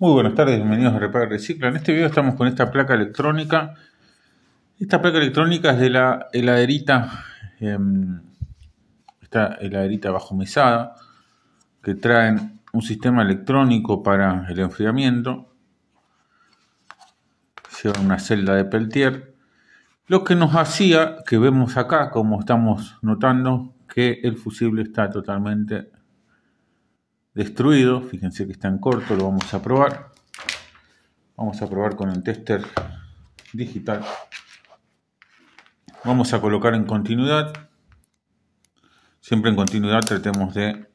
Muy buenas tardes, bienvenidos a Repara Recicla. En este video estamos con esta placa electrónica. Esta placa electrónica es de la heladerita, eh, esta heladerita misada que traen un sistema electrónico para el enfriamiento. Lleva una celda de Peltier. Lo que nos hacía, que vemos acá, como estamos notando, que el fusible está totalmente destruido. Fíjense que está en corto, lo vamos a probar. Vamos a probar con el tester digital. Vamos a colocar en continuidad. Siempre en continuidad tratemos de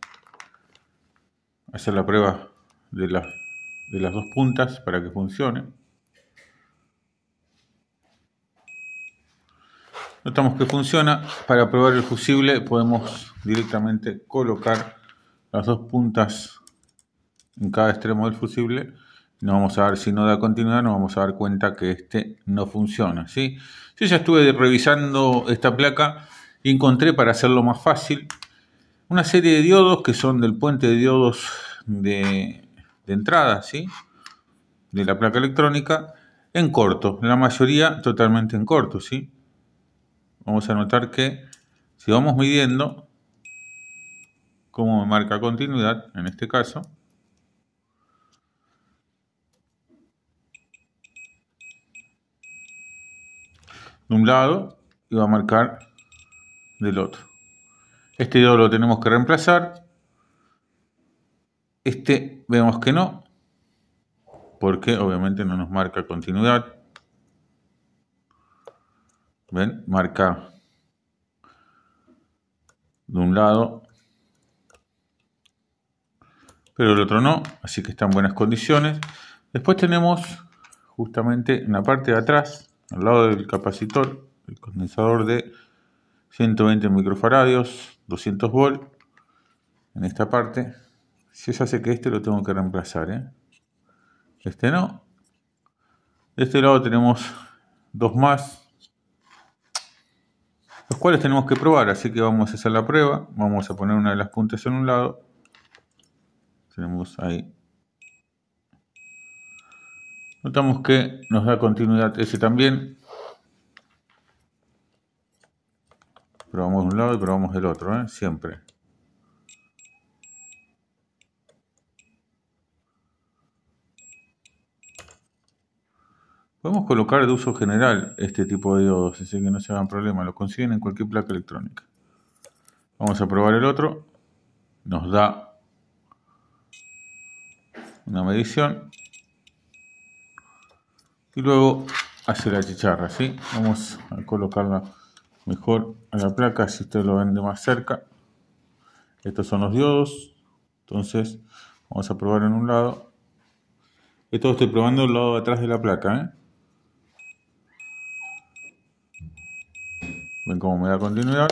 hacer la prueba de, de las dos puntas para que funcione. Notamos que funciona. Para probar el fusible podemos directamente colocar las dos puntas en cada extremo del fusible. No vamos a ver si no da continuidad, nos vamos a dar cuenta que este no funciona. ¿sí? Yo ya estuve revisando esta placa y encontré, para hacerlo más fácil, una serie de diodos que son del puente de diodos de, entrada, ¿sí? de la placa electrónica, en corto, la mayoría totalmente en corto. ¿sí? Vamos a notar que si vamos midiendo, como marca continuidad en este caso. De un lado y va a marcar del otro. Este dedo lo tenemos que reemplazar. Este vemos que no, porque obviamente no nos marca continuidad. ¿Ven? Marca de un lado pero el otro no, así que está en buenas condiciones. Después tenemos justamente en la parte de atrás, al lado del capacitor, el condensador de 120 microfaradios, 200 volt, en esta parte. Si eso hace que este lo tengo que reemplazar, ¿eh? este no. De este lado tenemos dos más, los cuales tenemos que probar, así que vamos a hacer la prueba. Vamos a poner una de las puntas en un lado tenemos ahí. Notamos que nos da continuidad ese también. Probamos un lado y probamos el otro, ¿eh? siempre. Podemos colocar de uso general este tipo de diodos, así que no se hagan problema, lo consiguen en cualquier placa electrónica. Vamos a probar el otro. Nos da una medición y luego hace la chicharra, ¿sí? Vamos a colocarla mejor a la placa, si ustedes lo ven de más cerca. Estos son los diodos, entonces vamos a probar en un lado. Esto lo estoy probando el lado de atrás de la placa, ¿eh? Ven cómo me da continuidad.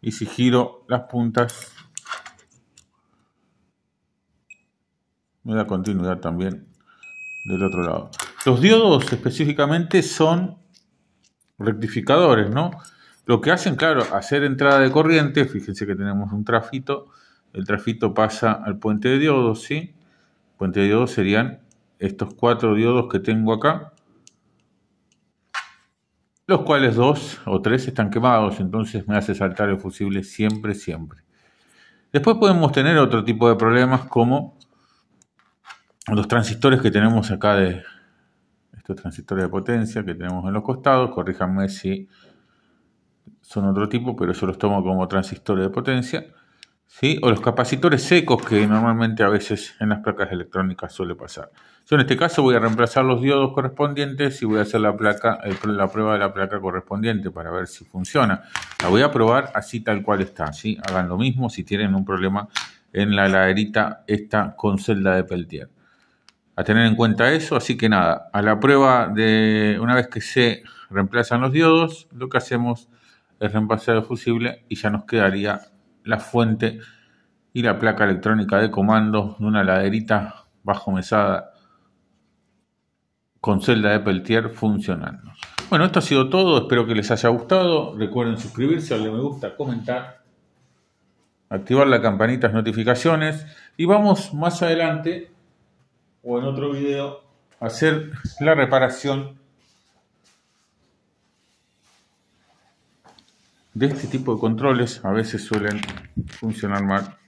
Y si giro las puntas me da continuidad también del otro lado. Los diodos específicamente son rectificadores, ¿no? Lo que hacen, claro, hacer entrada de corriente, fíjense que tenemos un trafito, el trafito pasa al puente de diodos, ¿sí? Puente de diodos serían estos cuatro diodos que tengo acá, los cuales dos o tres están quemados, entonces me hace saltar el fusible siempre, siempre. Después podemos tener otro tipo de problemas como los transistores que tenemos acá de estos transistores de potencia que tenemos en los costados, corríjanme si son otro tipo, pero yo los tomo como transistores de potencia, ¿sí? o los capacitores secos que normalmente a veces en las placas electrónicas suele pasar. Yo en este caso voy a reemplazar los diodos correspondientes y voy a hacer la, placa, la prueba de la placa correspondiente para ver si funciona. La voy a probar así tal cual está, ¿sí? hagan lo mismo si tienen un problema en la laderita esta con celda de Peltier a tener en cuenta eso. Así que nada, a la prueba de una vez que se reemplazan los diodos, lo que hacemos es reemplazar el fusible y ya nos quedaría la fuente y la placa electrónica de comando de una laderita bajo mesada con celda de Peltier funcionando. Bueno, esto ha sido todo, espero que les haya gustado. Recuerden suscribirse, darle me gusta, comentar, activar la campanita, de notificaciones y vamos más adelante o en otro video hacer la reparación de este tipo de controles. A veces suelen funcionar mal.